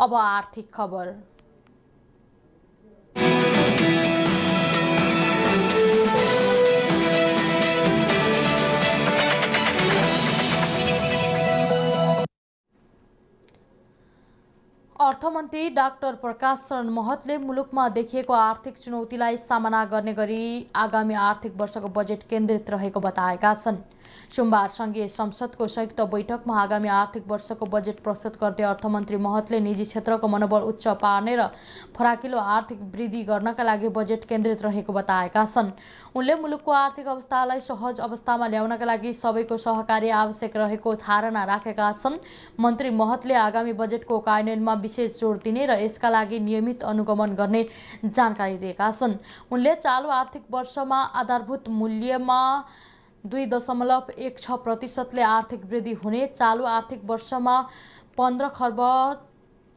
अब आर्थिक खबर अर्थमन्त्री डाक्टर प्रकाश शरण महतले मुलुकमा देखिएको आर्थिक चुनौतीलाई सामना गर्ने गरी आगामी आर्थिक वर्षको बजेट केन्द्रित रहेको बताएका छन् सोमबार सङ्घीय संसदको संयुक्त बैठकमा आगामी आर्थिक वर्षको बजेट प्रस्तुत गर्दै अर्थमन्त्री महतले निजी क्षेत्रको मनोबल उच्च पार्ने र फराकिलो आर्थिक वृद्धि गर्नका लागि बजेट केन्द्रित रहेको बताएका छन् उनले मुलुकको आर्थिक अवस्थालाई सहज अवस्थामा ल्याउनका लागि सबैको सहकार्य आवश्यक रहेको धारणा राखेका छन् मन्त्री महतले आगामी बजेटको कार्यान्वयनमा विषय जोड दिने र यसका लागि नियमित अनुगमन गर्ने जानकारी दिएका छन् उनले चालु आर्थिक वर्षमा आधारभूत मूल्यमा दुई दशमलव एक छ प्रतिशतले आर्थिक वृद्धि हुने चालु आर्थिक वर्षमा पन्ध्र खर्ब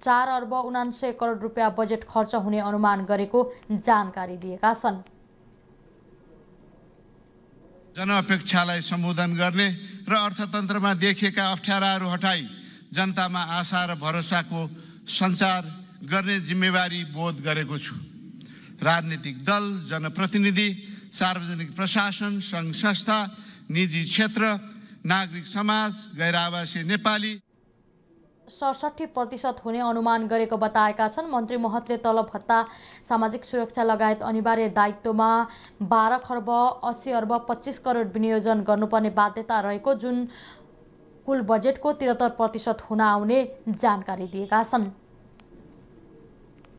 चार अर्ब उनान्सय करोड रुपियाँ बजेट खर्च हुने अनुमान गरेको जानकारी दिएका छन् जनअपेक्षालाई सम्बोधन गर्ने र अर्थतन्त्रमा देखिएका अप्ठ्याराहरू हटाई जनतामा आशा र भरोसाको सञ्चार गर्ने जिम्मेवारी बोध गरेको छु राजनीतिक दल जनप्रतिनिधि सार्वजनिक प्रशासन सङ्घ संस्था निजी क्षेत्र नागरिक समाज गैरावासी नेपाली सडसठी प्रतिशत हुने अनुमान गरेको बताएका छन् मन्त्री महतले तल भत्ता सामाजिक सुरक्षा लगायत अनिवार्य दायित्वमा बाह्र खर्ब अस्सी अर्ब पच्चिस करोड विनियोजन गर्नुपर्ने बाध्यता रहेको जुन कुल बजेटको त्रिहत्तर प्रतिशत हुन आउने जानकारी दिएका छन्